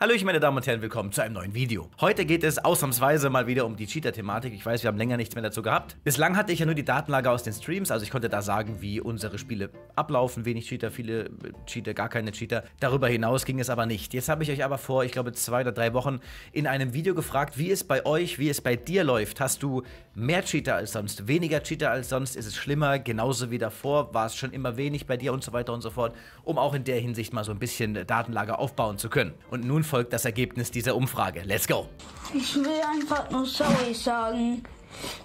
Hallo, ich meine Damen und Herren, willkommen zu einem neuen Video. Heute geht es ausnahmsweise mal wieder um die Cheater-Thematik. Ich weiß, wir haben länger nichts mehr dazu gehabt. Bislang hatte ich ja nur die Datenlage aus den Streams, also ich konnte da sagen, wie unsere Spiele ablaufen. Wenig Cheater, viele äh, Cheater, gar keine Cheater. Darüber hinaus ging es aber nicht. Jetzt habe ich euch aber vor, ich glaube, zwei oder drei Wochen in einem Video gefragt, wie es bei euch, wie es bei dir läuft. Hast du mehr Cheater als sonst, weniger Cheater als sonst? Ist es schlimmer, genauso wie davor? War es schon immer wenig bei dir und so weiter und so fort? Um auch in der Hinsicht mal so ein bisschen äh, Datenlage aufbauen zu können. Und nun folgt das Ergebnis dieser Umfrage. Let's go! Ich will einfach nur sorry sagen.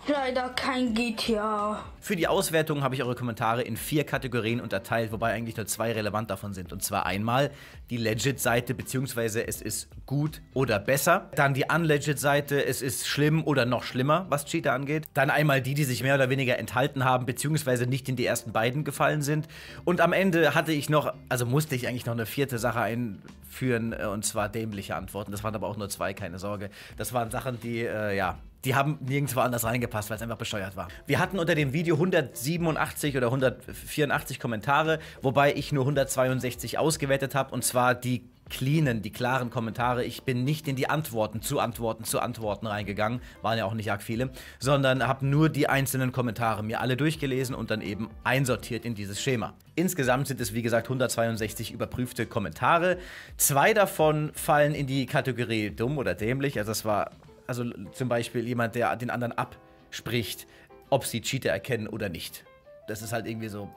Leider kein GTA. Für die Auswertung habe ich eure Kommentare in vier Kategorien unterteilt, wobei eigentlich nur zwei relevant davon sind. Und zwar einmal die Legit-Seite, beziehungsweise es ist gut oder besser. Dann die Unlegit-Seite, es ist schlimm oder noch schlimmer, was Cheater angeht. Dann einmal die, die sich mehr oder weniger enthalten haben, beziehungsweise nicht in die ersten beiden gefallen sind. Und am Ende hatte ich noch, also musste ich eigentlich noch eine vierte Sache einführen, äh, und zwar dämliche Antworten. Das waren aber auch nur zwei, keine Sorge. Das waren Sachen, die, äh, ja, die haben nirgendwo anders reingepasst, weil es einfach bescheuert war. Wir hatten unter dem Video 187 oder 184 Kommentare, wobei ich nur 162 ausgewertet habe und zwar die cleanen, die klaren Kommentare. Ich bin nicht in die Antworten, zu Antworten, zu Antworten reingegangen, waren ja auch nicht arg viele, sondern habe nur die einzelnen Kommentare mir alle durchgelesen und dann eben einsortiert in dieses Schema. Insgesamt sind es wie gesagt 162 überprüfte Kommentare. Zwei davon fallen in die Kategorie dumm oder dämlich, also das war also zum Beispiel jemand, der den anderen abspricht, ob sie Cheater erkennen oder nicht. Das ist halt irgendwie so,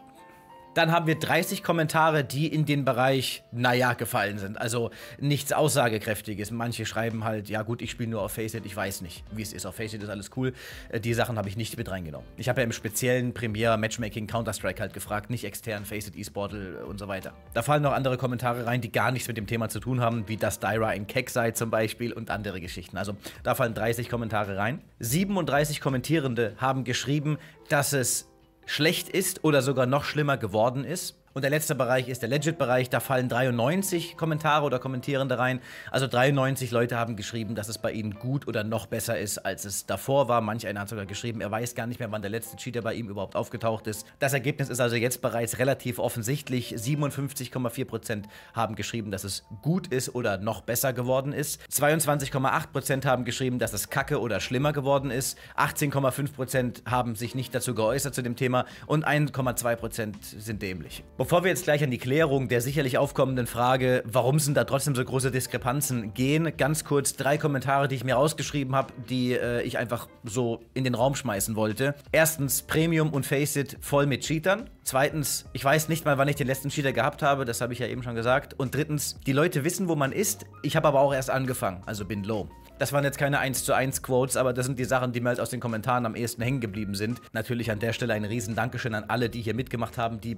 dann haben wir 30 Kommentare, die in den Bereich, naja, gefallen sind. Also nichts Aussagekräftiges. Manche schreiben halt, ja gut, ich spiele nur auf Faceit, ich weiß nicht, wie es ist. Auf Faceit ist alles cool. Äh, die Sachen habe ich nicht mit reingenommen. Ich habe ja im speziellen Premiere Matchmaking Counter-Strike halt gefragt, nicht extern Faceit, e eSportal und so weiter. Da fallen noch andere Kommentare rein, die gar nichts mit dem Thema zu tun haben, wie dass Daira ein Keck sei zum Beispiel und andere Geschichten. Also da fallen 30 Kommentare rein. 37 Kommentierende haben geschrieben, dass es schlecht ist oder sogar noch schlimmer geworden ist. Und der letzte Bereich ist der Legit-Bereich. Da fallen 93 Kommentare oder Kommentierende rein. Also 93 Leute haben geschrieben, dass es bei ihnen gut oder noch besser ist, als es davor war. Manch einer hat sogar geschrieben, er weiß gar nicht mehr, wann der letzte Cheater bei ihm überhaupt aufgetaucht ist. Das Ergebnis ist also jetzt bereits relativ offensichtlich. 57,4% haben geschrieben, dass es gut ist oder noch besser geworden ist. 22,8% haben geschrieben, dass es kacke oder schlimmer geworden ist. 18,5% haben sich nicht dazu geäußert zu dem Thema und 1,2% sind dämlich. Bevor wir jetzt gleich an die Klärung der sicherlich aufkommenden Frage, warum sind da trotzdem so große Diskrepanzen, gehen, ganz kurz drei Kommentare, die ich mir rausgeschrieben habe, die äh, ich einfach so in den Raum schmeißen wollte. Erstens, Premium und Faceit voll mit Cheatern. Zweitens, ich weiß nicht mal, wann ich den letzten Cheater gehabt habe, das habe ich ja eben schon gesagt. Und drittens, die Leute wissen, wo man ist. Ich habe aber auch erst angefangen, also bin low. Das waren jetzt keine 1 zu 1 Quotes, aber das sind die Sachen, die mir halt aus den Kommentaren am ehesten hängen geblieben sind. Natürlich an der Stelle ein riesen Dankeschön an alle, die hier mitgemacht haben, die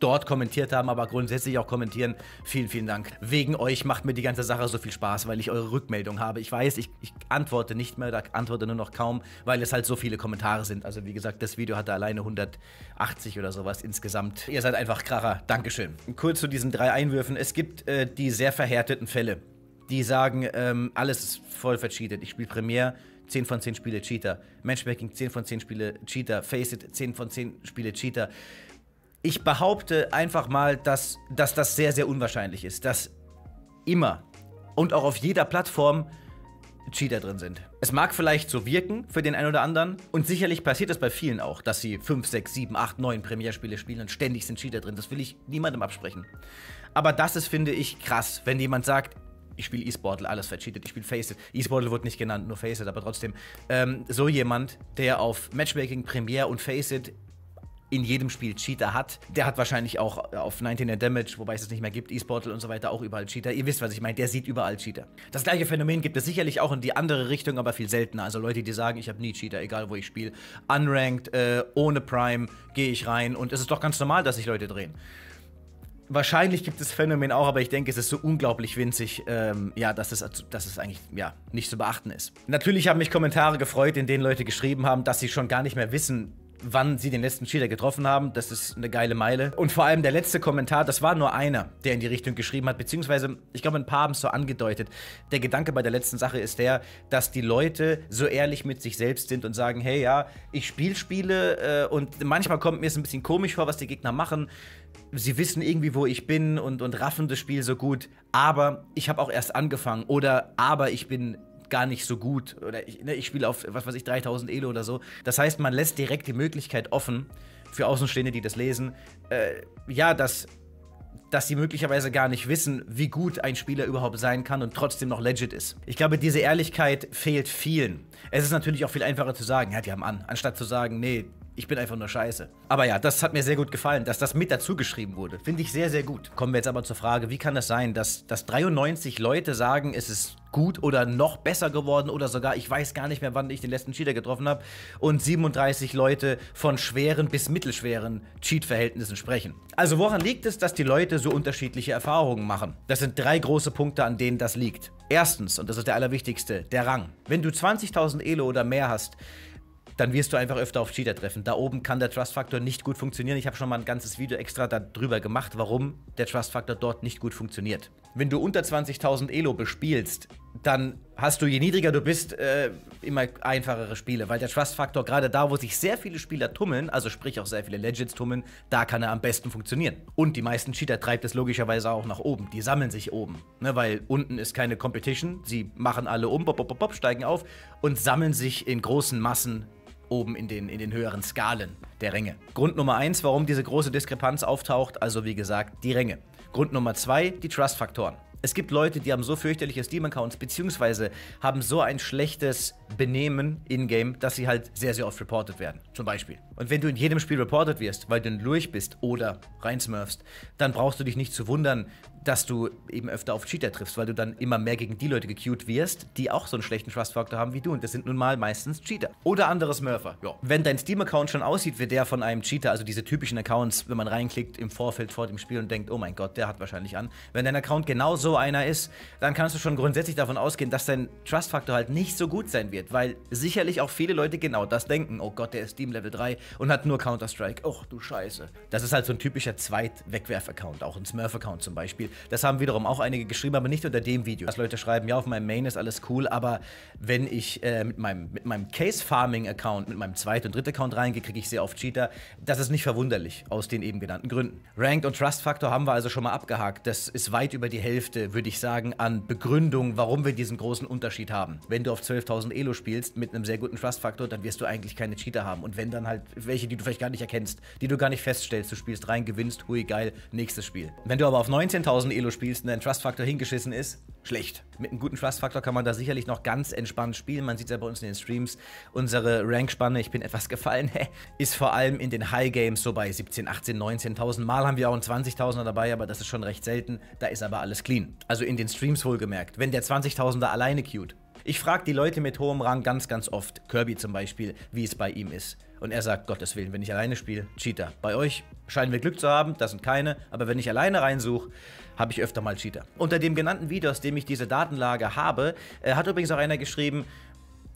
dort kommentiert haben, aber grundsätzlich auch kommentieren. Vielen, vielen Dank. Wegen euch macht mir die ganze Sache so viel Spaß, weil ich eure Rückmeldung habe. Ich weiß, ich, ich antworte nicht mehr, da antworte nur noch kaum, weil es halt so viele Kommentare sind. Also wie gesagt, das Video hatte alleine 180 oder sowas insgesamt. Ihr seid einfach Kracher. Dankeschön. Kurz zu diesen drei Einwürfen. Es gibt äh, die sehr verhärteten Fälle, die sagen, ähm, alles ist voll vercheatet. Ich spiele Premier. 10 von 10 Spiele Cheater. Matchmaking 10 von 10 Spiele Cheater. Faceit 10 von 10 Spiele Cheater ich behaupte einfach mal, dass, dass das sehr, sehr unwahrscheinlich ist, dass immer und auch auf jeder Plattform Cheater drin sind. Es mag vielleicht so wirken für den einen oder anderen und sicherlich passiert das bei vielen auch, dass sie 5, 6, 7, 8, 9 Premierspiele spielen und ständig sind Cheater drin. Das will ich niemandem absprechen. Aber das ist, finde ich, krass, wenn jemand sagt, ich spiele E-Sportle, alles vercheatet, ich spiele Faceit. E-Sportle wurde nicht genannt, nur Faceit, aber trotzdem. Ähm, so jemand, der auf Matchmaking, Premiere und Faceit in jedem Spiel Cheater hat. Der hat wahrscheinlich auch auf 19er Damage, wobei es es nicht mehr gibt, E-Sportle und so weiter, auch überall Cheater. Ihr wisst, was ich meine, der sieht überall Cheater. Das gleiche Phänomen gibt es sicherlich auch in die andere Richtung, aber viel seltener. Also Leute, die sagen, ich habe nie Cheater, egal wo ich spiele. Unranked, äh, ohne Prime, gehe ich rein und es ist doch ganz normal, dass sich Leute drehen. Wahrscheinlich gibt es Phänomen auch, aber ich denke, es ist so unglaublich winzig, ähm, ja, dass es, dass es eigentlich ja, nicht zu beachten ist. Natürlich haben mich Kommentare gefreut, in denen Leute geschrieben haben, dass sie schon gar nicht mehr wissen, wann sie den letzten Cheater getroffen haben. Das ist eine geile Meile. Und vor allem der letzte Kommentar, das war nur einer, der in die Richtung geschrieben hat, beziehungsweise, ich glaube, ein paar haben es so angedeutet. Der Gedanke bei der letzten Sache ist der, dass die Leute so ehrlich mit sich selbst sind und sagen, hey, ja, ich spiele Spiele äh, und manchmal kommt mir es ein bisschen komisch vor, was die Gegner machen. Sie wissen irgendwie, wo ich bin und, und raffen das Spiel so gut, aber ich habe auch erst angefangen oder aber ich bin gar nicht so gut. Oder ich, ne, ich spiele auf, was weiß ich, 3000 Elo oder so. Das heißt, man lässt direkt die Möglichkeit offen für Außenstehende, die das lesen, äh, ja, dass, dass sie möglicherweise gar nicht wissen, wie gut ein Spieler überhaupt sein kann und trotzdem noch legit ist. Ich glaube, diese Ehrlichkeit fehlt vielen. Es ist natürlich auch viel einfacher zu sagen, ja, die haben an, anstatt zu sagen, nee, ich bin einfach nur scheiße. Aber ja, das hat mir sehr gut gefallen, dass das mit dazu geschrieben wurde. Finde ich sehr, sehr gut. Kommen wir jetzt aber zur Frage, wie kann das sein, dass, dass 93 Leute sagen, es ist gut oder noch besser geworden oder sogar, ich weiß gar nicht mehr, wann ich den letzten Cheater getroffen habe, und 37 Leute von schweren bis mittelschweren Cheat-Verhältnissen sprechen. Also woran liegt es, dass die Leute so unterschiedliche Erfahrungen machen? Das sind drei große Punkte, an denen das liegt. Erstens, und das ist der allerwichtigste, der Rang. Wenn du 20.000 Elo oder mehr hast, dann wirst du einfach öfter auf Cheater treffen. Da oben kann der Trust Factor nicht gut funktionieren. Ich habe schon mal ein ganzes Video extra darüber gemacht, warum der Trust Factor dort nicht gut funktioniert. Wenn du unter 20.000 Elo bespielst, dann hast du, je niedriger du bist, äh, immer einfachere Spiele, weil der Trust-Faktor gerade da, wo sich sehr viele Spieler tummeln, also sprich auch sehr viele Legends tummeln, da kann er am besten funktionieren. Und die meisten Cheater treibt es logischerweise auch nach oben. Die sammeln sich oben, ne, weil unten ist keine Competition. Sie machen alle um, bop, bop, bop, steigen auf und sammeln sich in großen Massen oben in den, in den höheren Skalen der Ränge. Grund Nummer eins, warum diese große Diskrepanz auftaucht, also wie gesagt, die Ränge. Grund Nummer zwei, die Trust-Faktoren es gibt Leute, die haben so fürchterliche Steam-Accounts, beziehungsweise haben so ein schlechtes Benehmen in-game, dass sie halt sehr, sehr oft reported werden. Zum Beispiel. Und wenn du in jedem Spiel reported wirst, weil du ein Lurch bist oder reinsmurfst, dann brauchst du dich nicht zu wundern, dass du eben öfter auf Cheater triffst, weil du dann immer mehr gegen die Leute gecute wirst, die auch so einen schlechten Trust-Faktor haben wie du. Und das sind nun mal meistens Cheater. Oder andere Smurfer. Ja. Wenn dein Steam-Account schon aussieht wie der von einem Cheater, also diese typischen Accounts, wenn man reinklickt im Vorfeld vor dem Spiel und denkt, oh mein Gott, der hat wahrscheinlich an. Wenn dein Account genauso so einer ist, dann kannst du schon grundsätzlich davon ausgehen, dass dein Trust-Faktor halt nicht so gut sein wird, weil sicherlich auch viele Leute genau das denken. Oh Gott, der ist Steam Level 3 und hat nur Counter-Strike. Och du Scheiße. Das ist halt so ein typischer Zweit-Wegwerf-Account, auch ein Smurf-Account zum Beispiel. Das haben wiederum auch einige geschrieben, aber nicht unter dem Video. Dass Leute schreiben, ja, auf meinem Main ist alles cool, aber wenn ich äh, mit meinem, mit meinem Case-Farming-Account, mit meinem Zweit- und Dritt-Account reingehe, kriege ich sehr oft Cheater. Das ist nicht verwunderlich, aus den eben genannten Gründen. Ranked und Trust-Faktor haben wir also schon mal abgehakt. Das ist weit über die Hälfte Liste, würde ich sagen, an Begründungen, warum wir diesen großen Unterschied haben. Wenn du auf 12.000 Elo spielst mit einem sehr guten Trust-Faktor, dann wirst du eigentlich keine Cheater haben. Und wenn dann halt welche, die du vielleicht gar nicht erkennst, die du gar nicht feststellst, du spielst rein, gewinnst, hui, geil, nächstes Spiel. Wenn du aber auf 19.000 Elo spielst und dein Trust-Faktor hingeschissen ist, schlecht. Mit einem guten Trust-Faktor kann man da sicherlich noch ganz entspannt spielen. Man sieht es ja bei uns in den Streams. Unsere Rankspanne, ich bin etwas gefallen, ist vor allem in den High-Games so bei 17, 18, 19.000. Mal haben wir auch einen 20.000er dabei, aber das ist schon recht selten. Da ist aber alles clean also in den Streams wohlgemerkt, wenn der 20.000er alleine queued. Ich frage die Leute mit hohem Rang ganz, ganz oft, Kirby zum Beispiel, wie es bei ihm ist. Und er sagt, Gottes Willen, wenn ich alleine spiele, Cheater. Bei euch scheinen wir Glück zu haben, das sind keine, aber wenn ich alleine reinsuche, habe ich öfter mal Cheater. Unter dem genannten Video, aus dem ich diese Datenlage habe, äh, hat übrigens auch einer geschrieben,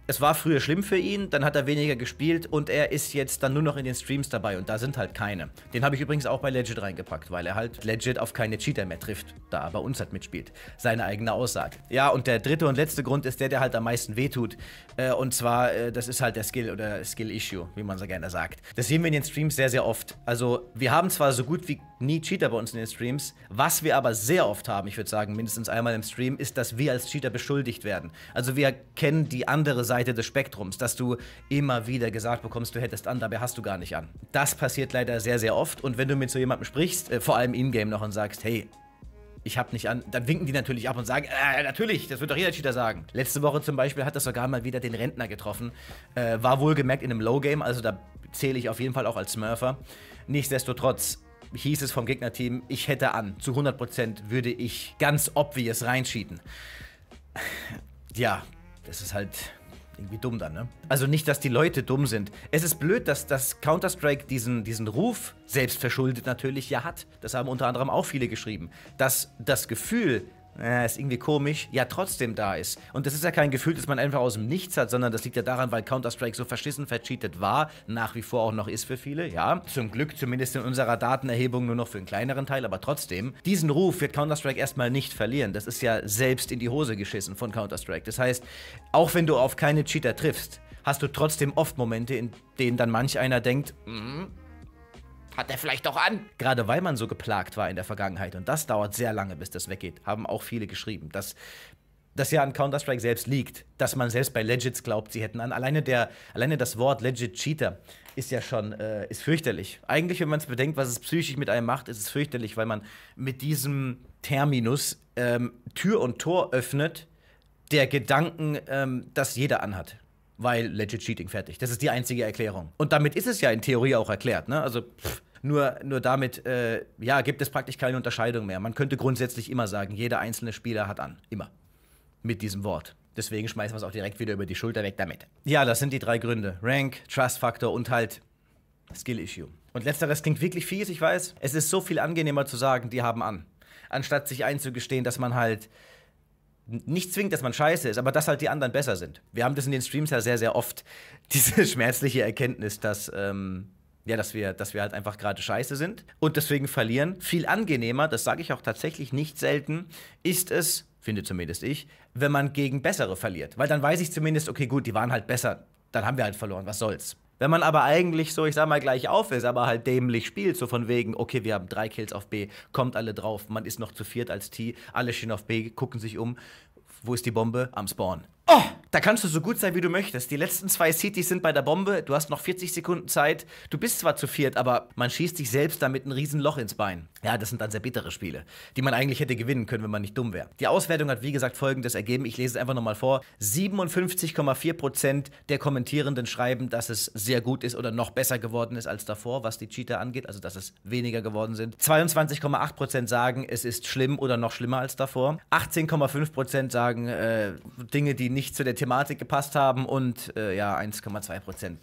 es war früher schlimm für ihn, dann hat er weniger gespielt und er ist jetzt dann nur noch in den Streams dabei und da sind halt keine. Den habe ich übrigens auch bei Legit reingepackt, weil er halt Legit auf keine Cheater mehr trifft, da er bei uns halt mitspielt. Seine eigene Aussage. Ja, und der dritte und letzte Grund ist der, der halt am meisten wehtut. Äh, und zwar, äh, das ist halt der Skill oder Skill-Issue, wie man so gerne sagt. Das sehen wir in den Streams sehr, sehr oft. Also, wir haben zwar so gut wie nie Cheater bei uns in den Streams. Was wir aber sehr oft haben, ich würde sagen mindestens einmal im Stream, ist, dass wir als Cheater beschuldigt werden. Also wir kennen die andere Seite des Spektrums, dass du immer wieder gesagt bekommst, du hättest an, dabei hast du gar nicht an. Das passiert leider sehr, sehr oft. Und wenn du mit so jemandem sprichst, äh, vor allem in-game noch und sagst, hey, ich hab nicht an. Dann winken die natürlich ab und sagen, äh, natürlich, das wird doch jeder Cheater sagen. Letzte Woche zum Beispiel hat das sogar mal wieder den Rentner getroffen. Äh, war wohlgemerkt in einem Low-Game, also da zähle ich auf jeden Fall auch als Smurfer. Nichtsdestotrotz, hieß es vom Gegnerteam, ich hätte an. Zu 100% würde ich ganz obvious reinschieten. Ja, das ist halt irgendwie dumm dann, ne? Also nicht, dass die Leute dumm sind. Es ist blöd, dass, dass Counter-Strike diesen, diesen Ruf, selbstverschuldet natürlich, ja hat. Das haben unter anderem auch viele geschrieben. Dass das Gefühl, äh, ist irgendwie komisch, ja trotzdem da ist. Und das ist ja kein Gefühl, das man einfach aus dem Nichts hat, sondern das liegt ja daran, weil Counter-Strike so verschissen, vercheatet war, nach wie vor auch noch ist für viele, ja. Zum Glück, zumindest in unserer Datenerhebung nur noch für einen kleineren Teil, aber trotzdem. Diesen Ruf wird Counter-Strike erstmal nicht verlieren. Das ist ja selbst in die Hose geschissen von Counter-Strike. Das heißt, auch wenn du auf keine Cheater triffst, hast du trotzdem oft Momente, in denen dann manch einer denkt, mm, hat er vielleicht doch an? Gerade weil man so geplagt war in der Vergangenheit und das dauert sehr lange, bis das weggeht, haben auch viele geschrieben, dass das ja an Counter-Strike selbst liegt, dass man selbst bei Legits glaubt, sie hätten an. Alleine, der, alleine das Wort Legit Cheater ist ja schon äh, ist fürchterlich. Eigentlich, wenn man es bedenkt, was es psychisch mit einem macht, ist es fürchterlich, weil man mit diesem Terminus ähm, Tür und Tor öffnet, der Gedanken, ähm, dass jeder anhat. Weil legit Cheating fertig. Das ist die einzige Erklärung. Und damit ist es ja in Theorie auch erklärt, ne? Also pff, nur, nur damit, äh, ja, gibt es praktisch keine Unterscheidung mehr. Man könnte grundsätzlich immer sagen, jeder einzelne Spieler hat an. Immer. Mit diesem Wort. Deswegen schmeißen wir es auch direkt wieder über die Schulter weg damit. Ja, das sind die drei Gründe. Rank, Trust Factor und halt Skill Issue. Und letzteres klingt wirklich fies, ich weiß. Es ist so viel angenehmer zu sagen, die haben an. Anstatt sich einzugestehen, dass man halt nicht zwingend, dass man scheiße ist, aber dass halt die anderen besser sind. Wir haben das in den Streams ja sehr, sehr oft, diese schmerzliche Erkenntnis, dass, ähm, ja, dass wir, dass wir halt einfach gerade scheiße sind und deswegen verlieren. Viel angenehmer, das sage ich auch tatsächlich nicht selten, ist es, finde zumindest ich, wenn man gegen Bessere verliert. Weil dann weiß ich zumindest, okay, gut, die waren halt besser, dann haben wir halt verloren, was soll's. Wenn man aber eigentlich so, ich sag mal, gleich auf ist, aber halt dämlich spielt, so von wegen, okay, wir haben drei Kills auf B, kommt alle drauf, man ist noch zu viert als T, alle stehen auf B, gucken sich um, wo ist die Bombe? Am Spawn. Oh, da kannst du so gut sein, wie du möchtest. Die letzten zwei Cities sind bei der Bombe, du hast noch 40 Sekunden Zeit. Du bist zwar zu viert, aber man schießt sich selbst damit ein Riesenloch ins Bein. Ja, das sind dann sehr bittere Spiele, die man eigentlich hätte gewinnen können, wenn man nicht dumm wäre. Die Auswertung hat, wie gesagt, folgendes ergeben. Ich lese es einfach nochmal vor. 57,4% der Kommentierenden schreiben, dass es sehr gut ist oder noch besser geworden ist als davor, was die Cheater angeht, also dass es weniger geworden sind. 22,8% sagen, es ist schlimm oder noch schlimmer als davor. 18,5% sagen äh, Dinge, die nicht zu der Thematik gepasst haben und äh, ja, 1,2%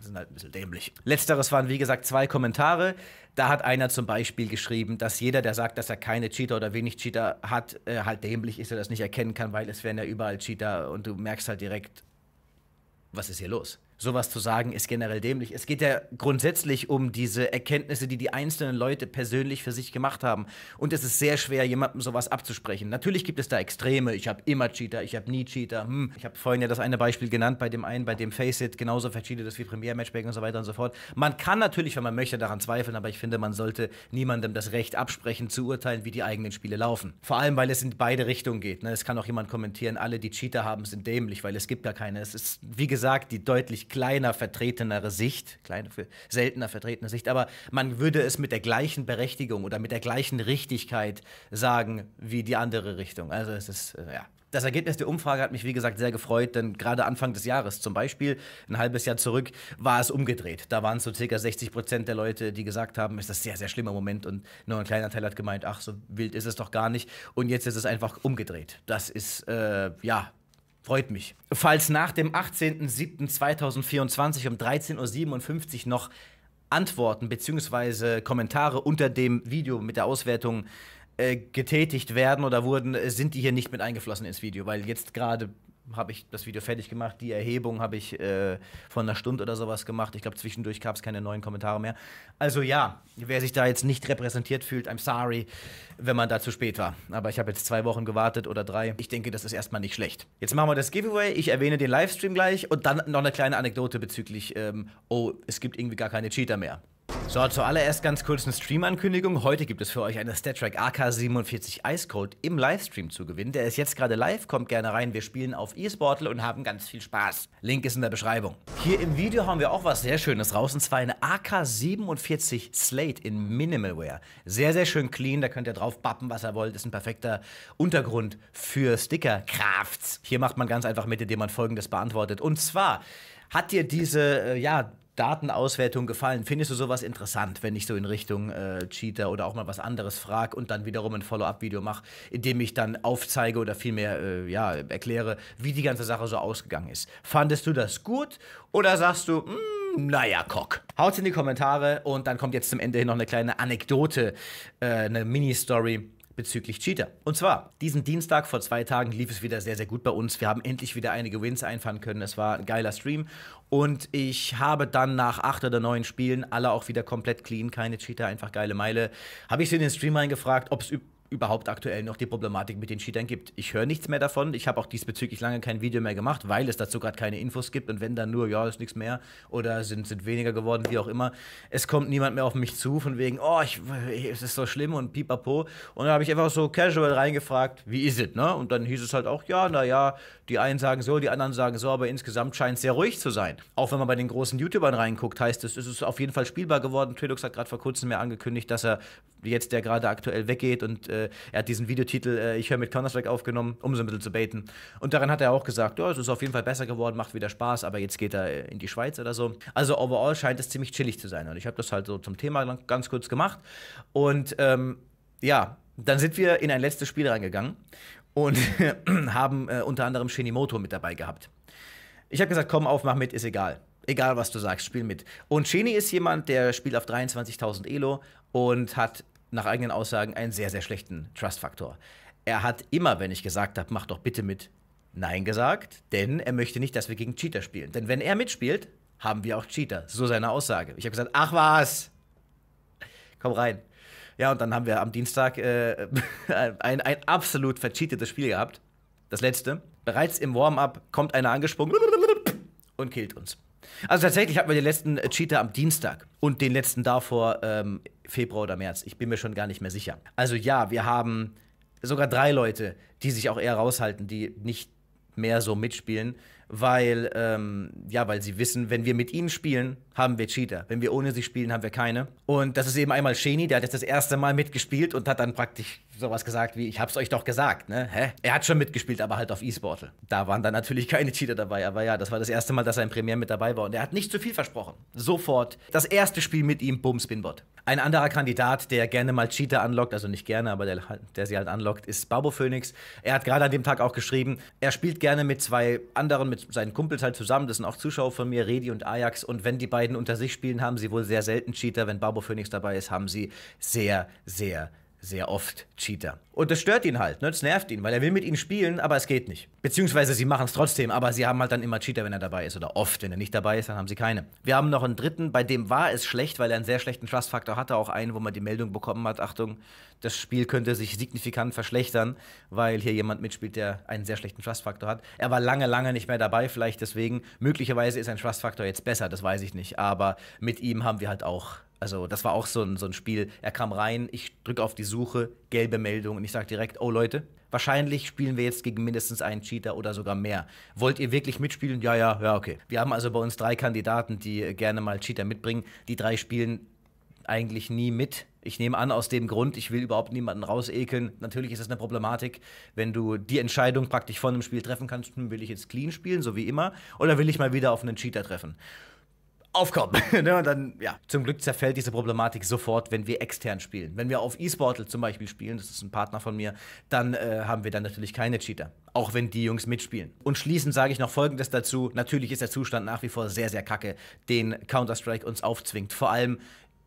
sind halt ein bisschen dämlich. Letzteres waren, wie gesagt, zwei Kommentare. Da hat einer zum Beispiel geschrieben, dass jeder, der sagt, dass er keine Cheater oder wenig Cheater hat, äh, halt dämlich ist, der das nicht erkennen kann, weil es werden ja überall Cheater und du merkst halt direkt, was ist hier los? sowas zu sagen, ist generell dämlich. Es geht ja grundsätzlich um diese Erkenntnisse, die die einzelnen Leute persönlich für sich gemacht haben. Und es ist sehr schwer, jemandem sowas abzusprechen. Natürlich gibt es da Extreme. Ich habe immer Cheater, ich habe nie Cheater. Hm. Ich habe vorhin ja das eine Beispiel genannt, bei dem einen, bei dem Faceit genauso verschieden ist wie premier Matchback und so weiter und so fort. Man kann natürlich, wenn man möchte, daran zweifeln, aber ich finde, man sollte niemandem das Recht absprechen, zu urteilen, wie die eigenen Spiele laufen. Vor allem, weil es in beide Richtungen geht. Ne? Es kann auch jemand kommentieren, alle, die Cheater haben, sind dämlich, weil es gibt gar keine. Es ist, wie gesagt, die deutlich kleiner vertretenere Sicht, kleine, seltener vertretene Sicht, aber man würde es mit der gleichen Berechtigung oder mit der gleichen Richtigkeit sagen wie die andere Richtung. Also es ist, äh, ja. Das Ergebnis der Umfrage hat mich, wie gesagt, sehr gefreut, denn gerade Anfang des Jahres, zum Beispiel ein halbes Jahr zurück, war es umgedreht. Da waren es so circa 60 Prozent der Leute, die gesagt haben, ist das ein sehr, sehr schlimmer Moment und nur ein kleiner Teil hat gemeint, ach, so wild ist es doch gar nicht. Und jetzt ist es einfach umgedreht. Das ist, äh, ja, Freut mich. Falls nach dem 18.07.2024 um 13.57 Uhr noch Antworten bzw. Kommentare unter dem Video mit der Auswertung äh, getätigt werden oder wurden, äh, sind die hier nicht mit eingeflossen ins Video, weil jetzt gerade habe ich das Video fertig gemacht. Die Erhebung habe ich äh, vor einer Stunde oder sowas gemacht. Ich glaube, zwischendurch gab es keine neuen Kommentare mehr. Also ja, wer sich da jetzt nicht repräsentiert fühlt, I'm sorry, wenn man da zu spät war. Aber ich habe jetzt zwei Wochen gewartet oder drei. Ich denke, das ist erstmal nicht schlecht. Jetzt machen wir das Giveaway. Ich erwähne den Livestream gleich und dann noch eine kleine Anekdote bezüglich, ähm, oh, es gibt irgendwie gar keine Cheater mehr. So, zuallererst ganz kurz eine Stream-Ankündigung. Heute gibt es für euch eine StatTrack AK47 Ice Cold im Livestream zu gewinnen. Der ist jetzt gerade live, kommt gerne rein. Wir spielen auf eSportal und haben ganz viel Spaß. Link ist in der Beschreibung. Hier im Video haben wir auch was sehr Schönes raus, und zwar eine AK47 Slate in Minimalware. Sehr, sehr schön clean, da könnt ihr drauf bappen, was ihr wollt. Ist ein perfekter Untergrund für Sticker-Crafts. Hier macht man ganz einfach mit, indem man folgendes beantwortet. Und zwar hat dir diese, äh, ja, Datenauswertung gefallen? Findest du sowas interessant, wenn ich so in Richtung äh, Cheater oder auch mal was anderes frage und dann wiederum ein Follow-up-Video mache, in dem ich dann aufzeige oder vielmehr äh, ja, erkläre, wie die ganze Sache so ausgegangen ist? Fandest du das gut oder sagst du, mh, hm, naja, Kock? Haut's in die Kommentare und dann kommt jetzt zum Ende hin noch eine kleine Anekdote, äh, eine Mini-Story bezüglich Cheater. Und zwar, diesen Dienstag vor zwei Tagen lief es wieder sehr, sehr gut bei uns. Wir haben endlich wieder einige Wins einfahren können. Es war ein geiler Stream. Und ich habe dann nach acht oder neun Spielen alle auch wieder komplett clean, keine Cheater, einfach geile Meile. Habe ich sie in den Stream reingefragt, ob es überhaupt aktuell noch die Problematik mit den Cheatern gibt. Ich höre nichts mehr davon. Ich habe auch diesbezüglich lange kein Video mehr gemacht, weil es dazu gerade keine Infos gibt. Und wenn dann nur, ja, ist nichts mehr oder sind, sind weniger geworden, wie auch immer. Es kommt niemand mehr auf mich zu, von wegen, oh, ich, es ist so schlimm und pipapo. Und dann habe ich einfach so casual reingefragt, wie ist es, ne? Und dann hieß es halt auch, ja, naja, die einen sagen so, die anderen sagen so, aber insgesamt scheint es sehr ruhig zu sein. Auch wenn man bei den großen YouTubern reinguckt, heißt es, es ist auf jeden Fall spielbar geworden. Trilux hat gerade vor kurzem mehr angekündigt, dass er jetzt, der gerade aktuell weggeht und äh, äh, er hat diesen Videotitel äh, Ich höre mit Counter-Strike aufgenommen, um so ein bisschen zu baiten. Und daran hat er auch gesagt, ja, es ist auf jeden Fall besser geworden, macht wieder Spaß, aber jetzt geht er äh, in die Schweiz oder so. Also overall scheint es ziemlich chillig zu sein. Und ich habe das halt so zum Thema ganz kurz gemacht. Und ähm, ja, dann sind wir in ein letztes Spiel reingegangen und haben äh, unter anderem Shinimoto mit dabei gehabt. Ich habe gesagt, komm auf, mach mit, ist egal. Egal, was du sagst, spiel mit. Und Sheni ist jemand, der spielt auf 23.000 Elo und hat nach eigenen Aussagen einen sehr, sehr schlechten Trust-Faktor. Er hat immer, wenn ich gesagt habe, mach doch bitte mit, Nein gesagt, denn er möchte nicht, dass wir gegen Cheater spielen. Denn wenn er mitspielt, haben wir auch Cheater. So seine Aussage. Ich habe gesagt, ach was, komm rein. Ja, und dann haben wir am Dienstag äh, ein, ein absolut vercheatetes Spiel gehabt. Das letzte. Bereits im Warm-up kommt einer angesprungen und killt uns. Also tatsächlich hatten wir den letzten äh, Cheater am Dienstag und den letzten davor ähm, Februar oder März. Ich bin mir schon gar nicht mehr sicher. Also ja, wir haben sogar drei Leute, die sich auch eher raushalten, die nicht mehr so mitspielen weil, ähm, ja, weil sie wissen, wenn wir mit ihnen spielen, haben wir Cheater. Wenn wir ohne sie spielen, haben wir keine. Und das ist eben einmal Sheni, der hat jetzt das erste Mal mitgespielt und hat dann praktisch sowas gesagt wie, ich hab's euch doch gesagt, ne? Hä? Er hat schon mitgespielt, aber halt auf E-Sportle. Da waren dann natürlich keine Cheater dabei, aber ja, das war das erste Mal, dass er im Premiere mit dabei war. Und er hat nicht zu viel versprochen. Sofort das erste Spiel mit ihm, bumm, Spinbot. Ein anderer Kandidat, der gerne mal Cheater anlockt, also nicht gerne, aber der, der sie halt anlockt, ist Babo Phoenix. Er hat gerade an dem Tag auch geschrieben, er spielt gerne mit zwei anderen, mit mit seinen Kumpels halt zusammen, das sind auch Zuschauer von mir, Redi und Ajax. Und wenn die beiden unter sich spielen, haben sie wohl sehr selten Cheater. Wenn Barbo Phoenix dabei ist, haben sie sehr, sehr sehr oft Cheater. Und das stört ihn halt, ne? das nervt ihn, weil er will mit ihnen spielen, aber es geht nicht. Beziehungsweise sie machen es trotzdem, aber sie haben halt dann immer Cheater, wenn er dabei ist. Oder oft, wenn er nicht dabei ist, dann haben sie keine. Wir haben noch einen dritten, bei dem war es schlecht, weil er einen sehr schlechten Trust-Faktor hatte. Auch einen, wo man die Meldung bekommen hat, Achtung, das Spiel könnte sich signifikant verschlechtern, weil hier jemand mitspielt, der einen sehr schlechten Trust-Faktor hat. Er war lange, lange nicht mehr dabei, vielleicht deswegen. Möglicherweise ist ein Trust-Faktor jetzt besser, das weiß ich nicht. Aber mit ihm haben wir halt auch also, das war auch so ein, so ein Spiel. Er kam rein, ich drücke auf die Suche, gelbe Meldung und ich sage direkt: Oh Leute, wahrscheinlich spielen wir jetzt gegen mindestens einen Cheater oder sogar mehr. Wollt ihr wirklich mitspielen? Ja, ja, ja, okay. Wir haben also bei uns drei Kandidaten, die gerne mal Cheater mitbringen. Die drei spielen eigentlich nie mit. Ich nehme an, aus dem Grund, ich will überhaupt niemanden rausekeln. Natürlich ist es eine Problematik, wenn du die Entscheidung praktisch vor einem Spiel treffen kannst, hm, will ich jetzt clean spielen, so wie immer, oder will ich mal wieder auf einen Cheater treffen aufkommen. Ne, und dann, ja, zum Glück zerfällt diese Problematik sofort, wenn wir extern spielen. Wenn wir auf eSportal zum Beispiel spielen, das ist ein Partner von mir, dann äh, haben wir dann natürlich keine Cheater. Auch wenn die Jungs mitspielen. Und schließend sage ich noch Folgendes dazu. Natürlich ist der Zustand nach wie vor sehr, sehr kacke, den Counter-Strike uns aufzwingt. Vor allem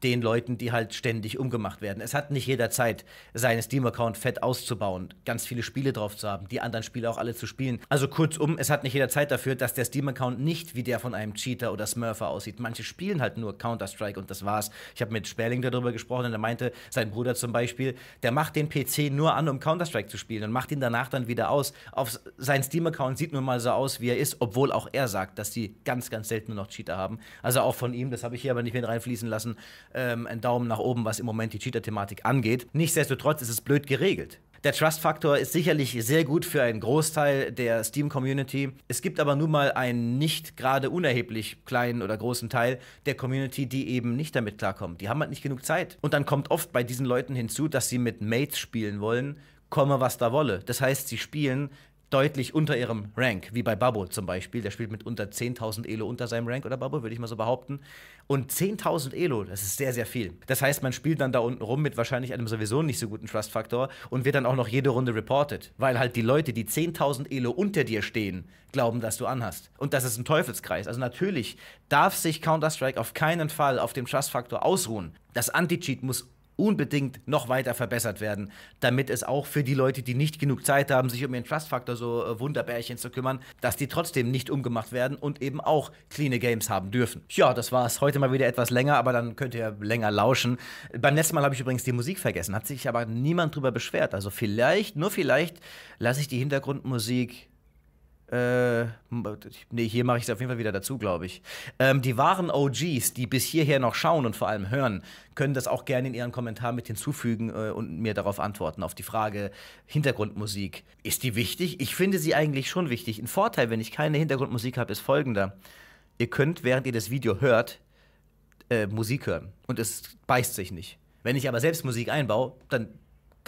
den Leuten, die halt ständig umgemacht werden. Es hat nicht jeder Zeit, seinen Steam-Account fett auszubauen, ganz viele Spiele drauf zu haben, die anderen Spiele auch alle zu spielen. Also kurzum, es hat nicht jeder Zeit dafür, dass der Steam-Account nicht wie der von einem Cheater oder Smurfer aussieht. Manche spielen halt nur Counter-Strike und das war's. Ich habe mit Sperling darüber gesprochen und er meinte, sein Bruder zum Beispiel, der macht den PC nur an, um Counter-Strike zu spielen und macht ihn danach dann wieder aus. Auf sein Steam-Account sieht nun mal so aus, wie er ist, obwohl auch er sagt, dass die ganz, ganz selten nur noch Cheater haben. Also auch von ihm, das habe ich hier aber nicht mit reinfließen lassen, ähm, einen Daumen nach oben, was im Moment die Cheater-Thematik angeht. Nichtsdestotrotz ist es blöd geregelt. Der Trust-Faktor ist sicherlich sehr gut für einen Großteil der Steam-Community. Es gibt aber nun mal einen nicht gerade unerheblich kleinen oder großen Teil der Community, die eben nicht damit klarkommt. Die haben halt nicht genug Zeit. Und dann kommt oft bei diesen Leuten hinzu, dass sie mit Mates spielen wollen, komme was da wolle. Das heißt, sie spielen deutlich unter ihrem Rank, wie bei Babbo zum Beispiel. Der spielt mit unter 10.000 Elo unter seinem Rank oder Babbo, würde ich mal so behaupten. Und 10.000 Elo, das ist sehr, sehr viel. Das heißt, man spielt dann da unten rum mit wahrscheinlich einem sowieso nicht so guten Trust-Faktor und wird dann auch noch jede Runde reported, weil halt die Leute, die 10.000 Elo unter dir stehen, glauben, dass du anhast. Und das ist ein Teufelskreis. Also natürlich darf sich Counter-Strike auf keinen Fall auf dem Trust-Faktor ausruhen. Das Anti-Cheat muss unbedingt noch weiter verbessert werden, damit es auch für die Leute, die nicht genug Zeit haben, sich um ihren trust Factor so äh, Wunderbärchen zu kümmern, dass die trotzdem nicht umgemacht werden und eben auch clean Games haben dürfen. Ja, das war's. Heute mal wieder etwas länger, aber dann könnt ihr länger lauschen. Beim letzten Mal habe ich übrigens die Musik vergessen, hat sich aber niemand drüber beschwert. Also vielleicht, nur vielleicht, lasse ich die Hintergrundmusik äh, nee, hier mache ich es auf jeden Fall wieder dazu, glaube ich. Ähm, die wahren OGs, die bis hierher noch schauen und vor allem hören, können das auch gerne in ihren Kommentaren mit hinzufügen äh, und mir darauf antworten. Auf die Frage Hintergrundmusik. Ist die wichtig? Ich finde sie eigentlich schon wichtig. Ein Vorteil, wenn ich keine Hintergrundmusik habe, ist folgender. Ihr könnt, während ihr das Video hört, äh, Musik hören. Und es beißt sich nicht. Wenn ich aber selbst Musik einbaue, dann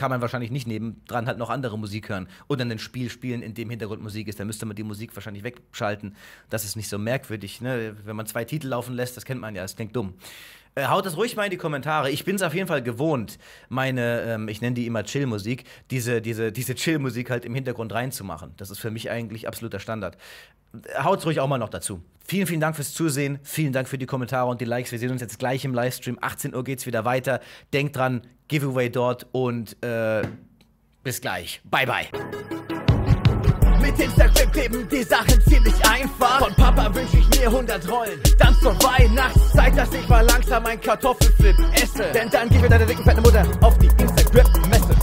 kann man wahrscheinlich nicht nebendran halt noch andere Musik hören oder ein Spiel spielen, in dem Hintergrund Musik ist. Da müsste man die Musik wahrscheinlich wegschalten. Das ist nicht so merkwürdig. Ne? Wenn man zwei Titel laufen lässt, das kennt man ja, das klingt dumm. Äh, haut das ruhig mal in die Kommentare. Ich bin es auf jeden Fall gewohnt, meine, ähm, ich nenne die immer Chill-Musik, diese, diese, diese Chill-Musik halt im Hintergrund reinzumachen. Das ist für mich eigentlich absoluter Standard. Haut es ruhig auch mal noch dazu. Vielen, vielen Dank fürs Zusehen. Vielen Dank für die Kommentare und die Likes. Wir sehen uns jetzt gleich im Livestream. 18 Uhr geht es wieder weiter. Denkt dran, Giveaway dort und äh, bis gleich. Bye, bye. Mit Instagram kleben die Sachen ziemlich einfach. Von Papa wünsche ich mir 100 Rollen. Dann zur Weihnachtszeit, dass ich mal langsam ein Kartoffelflip esse. Denn dann gib mir deine dicken fette Mutter auf die Instagram-Messe.